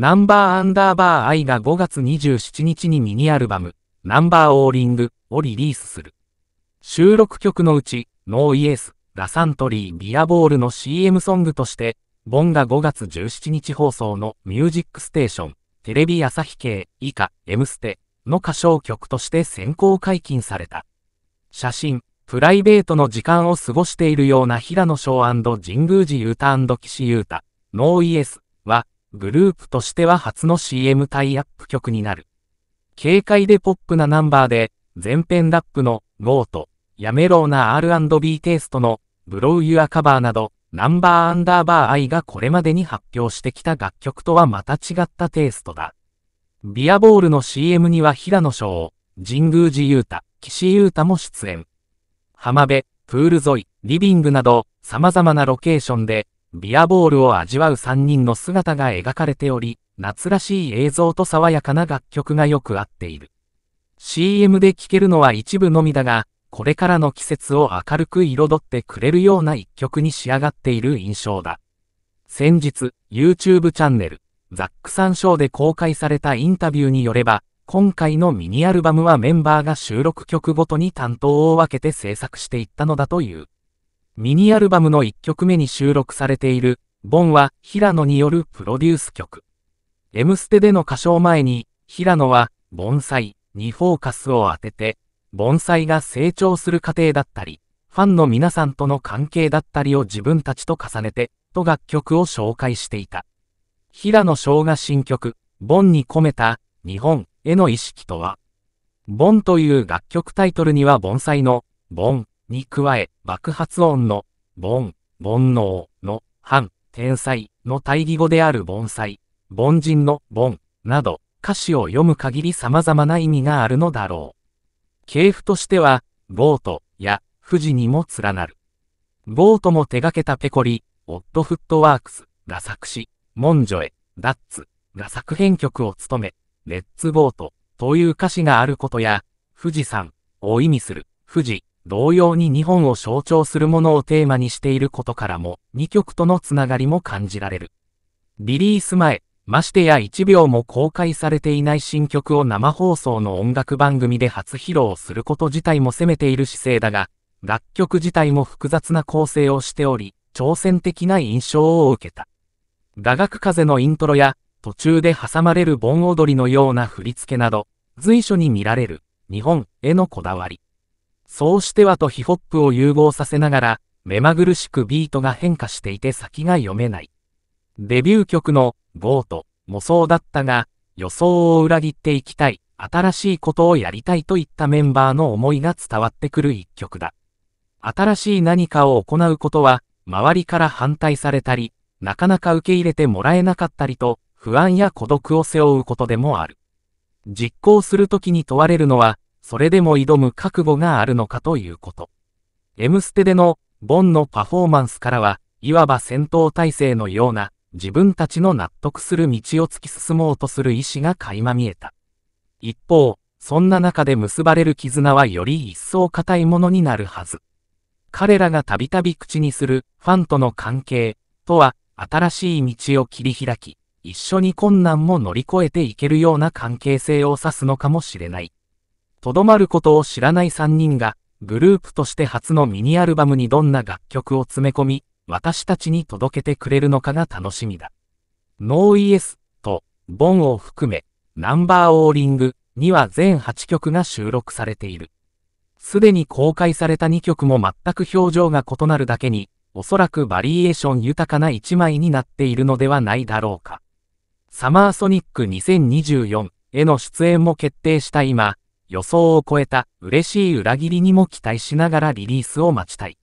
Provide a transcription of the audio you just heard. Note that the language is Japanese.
ナンバーアンダーバー I が5月27日にミニアルバム、ナンバーオーリングをリリースする。収録曲のうち、ノーイエス、ラサントリー、ビアボールの CM ソングとして、ボンが5月17日放送のミュージックステーション、テレビ朝日系以下 M ステの歌唱曲として先行解禁された。写真、プライベートの時間を過ごしているような平野翔神宮寺優太岸優太、ノーイエスは、グループとしては初の CM タイアップ曲になる。軽快でポップなナンバーで、前編ラップのゴーと、やめろうな R&B テイストのブロウ、ユアカバーなど、ナンバーアンダーバーイがこれまでに発表してきた楽曲とはまた違ったテイストだ。ビアボールの CM には平野翔、神宮寺優太、岸優太も出演。浜辺、プール沿い、リビングなど、様々なロケーションで、ビアボールを味わう3人の姿が描かれており、夏らしい映像と爽やかな楽曲がよく合っている。CM で聴けるのは一部のみだが、これからの季節を明るく彩ってくれるような一曲に仕上がっている印象だ。先日、YouTube チャンネル、ザックさんショーで公開されたインタビューによれば、今回のミニアルバムはメンバーが収録曲ごとに担当を分けて制作していったのだという。ミニアルバムの1曲目に収録されている、ボンは平野によるプロデュース曲。M ステでの歌唱前に、平野は、盆栽にフォーカスを当てて、盆栽が成長する過程だったり、ファンの皆さんとの関係だったりを自分たちと重ねて、と楽曲を紹介していた。平野翔が新曲、ボンに込めた、日本への意識とは、ボンという楽曲タイトルには盆栽の、ボンに加え、爆発音の、ン煩悩の、反、天才の対義語である盆栽、凡人の盆など、歌詞を読む限り様々な意味があるのだろう。系譜としては、ボートや富士にも連なる。ボートも手掛けたペコリ、オットフットワークスが作詞、モンジョエ、ダッツが作編曲を務め、レッツボートという歌詞があることや、富士山を意味する富士同様に日本を象徴するものをテーマにしていることからも、2曲とのつながりも感じられる。リリース前、ましてや1秒も公開されていない新曲を生放送の音楽番組で初披露すること自体も責めている姿勢だが、楽曲自体も複雑な構成をしており、挑戦的な印象を受けた。打楽風のイントロや、途中で挟まれる盆踊りのような振り付けなど、随所に見られる、日本へのこだわり。そうしてはとヒホップを融合させながら、目まぐるしくビートが変化していて先が読めない。デビュー曲のゴートもそうだったが、予想を裏切っていきたい、新しいことをやりたいといったメンバーの思いが伝わってくる一曲だ。新しい何かを行うことは、周りから反対されたり、なかなか受け入れてもらえなかったりと、不安や孤独を背負うことでもある。実行するときに問われるのは、それでも挑む覚悟があるのかということ。M ステでの、ボンのパフォーマンスからは、いわば戦闘態勢のような、自分たちの納得する道を突き進もうとする意志が垣間見えた。一方、そんな中で結ばれる絆はより一層固いものになるはず。彼らがたびたび口にするファンとの関係とは新しい道を切り開き、一緒に困難も乗り越えていけるような関係性を指すのかもしれない。とどまることを知らない3人が、グループとして初のミニアルバムにどんな楽曲を詰め込み、私たちに届けてくれるのかが楽しみだ。ノーイエスと、ボンを含め、ナンバーオーリングには全8曲が収録されている。すでに公開された2曲も全く表情が異なるだけに、おそらくバリエーション豊かな1枚になっているのではないだろうか。サマーソニック2024への出演も決定した今、予想を超えた嬉しい裏切りにも期待しながらリリースを待ちたい。